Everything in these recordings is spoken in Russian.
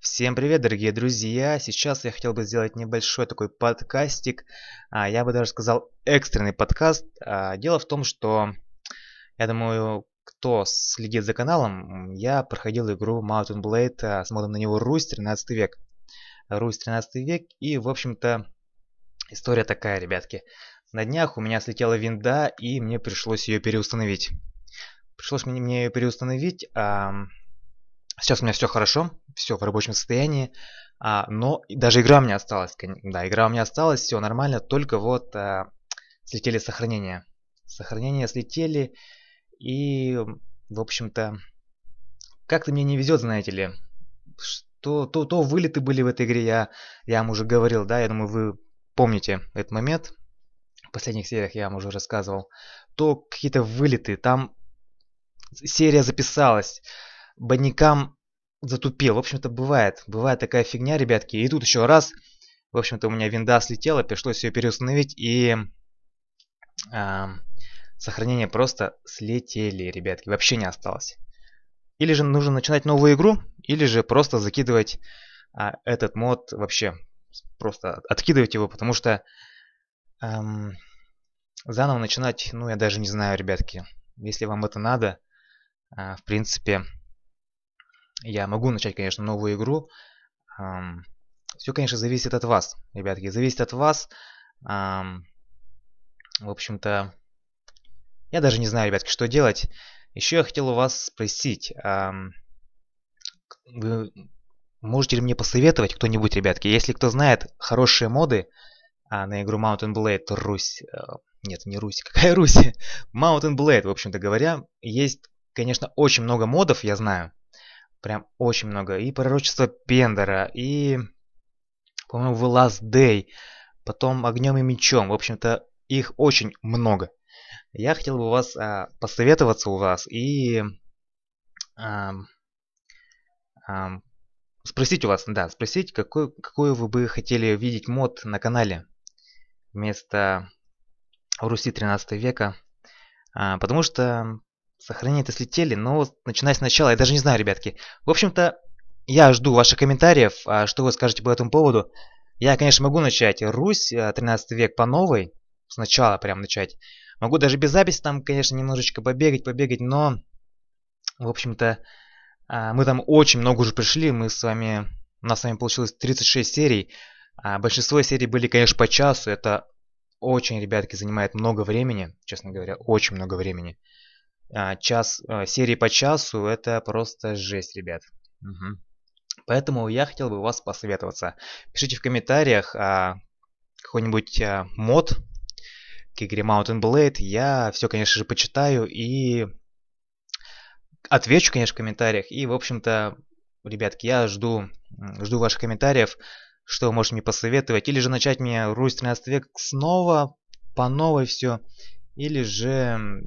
Всем привет, дорогие друзья! Сейчас я хотел бы сделать небольшой такой подкастик, а, я бы даже сказал экстренный подкаст. А, дело в том, что, я думаю, кто следит за каналом, я проходил игру Mountain Blade а, с модом на него Русь 13 век. Русь 13 век и, в общем-то, история такая, ребятки. На днях у меня слетела винда и мне пришлось ее переустановить. Пришлось мне, ее переустановить, Сейчас у меня все хорошо, все в рабочем состоянии. А, но даже игра у меня осталась. Да, игра у меня осталась, все нормально, только вот а, слетели сохранения. Сохранения слетели, и, в общем-то, как-то мне не везет, знаете ли. Что то, то вылеты были в этой игре, я, я вам уже говорил, да, я думаю, вы помните этот момент. В последних сериях я вам уже рассказывал. То какие-то вылеты, там серия записалась. Бадникам затупил. В общем-то, бывает. Бывает такая фигня, ребятки. И тут еще раз. В общем-то, у меня винда слетела, пришлось ее переустановить. И э, сохранения просто слетели, ребятки. Вообще не осталось. Или же нужно начинать новую игру, или же просто закидывать э, этот мод вообще. Просто откидывать его, потому что эм, заново начинать, ну, я даже не знаю, ребятки. Если вам это надо, э, в принципе я могу начать, конечно, новую игру. Эм, все, конечно, зависит от вас, ребятки. Зависит от вас. Эм, в общем-то, я даже не знаю, ребятки, что делать. Еще я хотел у вас спросить. Эм, вы можете ли мне посоветовать кто-нибудь, ребятки? Если кто знает хорошие моды э, на игру Mountain Blade, Русь... Э, нет, не Русь. Какая Русь? Mountain Blade, в общем-то говоря. Есть, конечно, очень много модов, я знаю. Прям очень много. И пророчество Пендера, и, по-моему, The Last Day, потом Огнем и Мечом. В общем-то, их очень много. Я хотел бы вас а, посоветоваться у вас и а, а, спросить у вас, да, спросить, какой, какой вы бы хотели видеть мод на канале вместо Руси 13 века. А, потому что Сохранения-то слетели, но начиная с начала я даже не знаю, ребятки. В общем-то, я жду ваших комментариев, а что вы скажете по этому поводу. Я, конечно, могу начать Русь, 13 э, век по новой, сначала прям начать. Могу даже без записи там, конечно, немножечко побегать, побегать, но, в общем-то, а, мы там очень много уже пришли, мы с вами, у нас с вами получилось 36 серий, а большинство серий были, конечно, по часу, это очень, ребятки, занимает много времени, честно говоря, очень много времени. А, час, а, серии по часу, это просто жесть, ребят. Угу. Поэтому я хотел бы у вас посоветоваться. Пишите в комментариях а, какой-нибудь а, мод к игре Mountain Blade. Я все, конечно же, почитаю и отвечу, конечно, в комментариях. И, в общем-то, ребятки, я жду, жду ваших комментариев, что вы можете мне посоветовать. Или же начать мне Русь 13 век снова, по новой все. Или же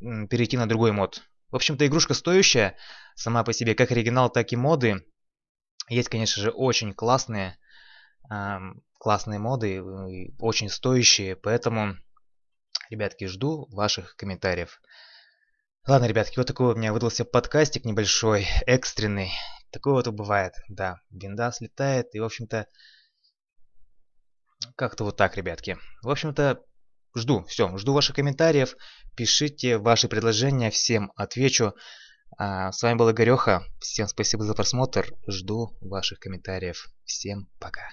перейти на другой мод. В общем-то, игрушка стоящая, сама по себе, как оригинал, так и моды. Есть, конечно же, очень классные, эм, классные моды, э, очень стоящие, поэтому, ребятки, жду ваших комментариев. Ладно, ребятки, вот такой у меня выдался подкастик небольшой, экстренный. Такое вот бывает, да. Винда слетает, и, в общем-то, как-то вот так, ребятки. В общем-то, Жду, все, жду ваших комментариев, пишите ваши предложения, всем отвечу. А, с вами был Игореха, всем спасибо за просмотр, жду ваших комментариев. Всем пока.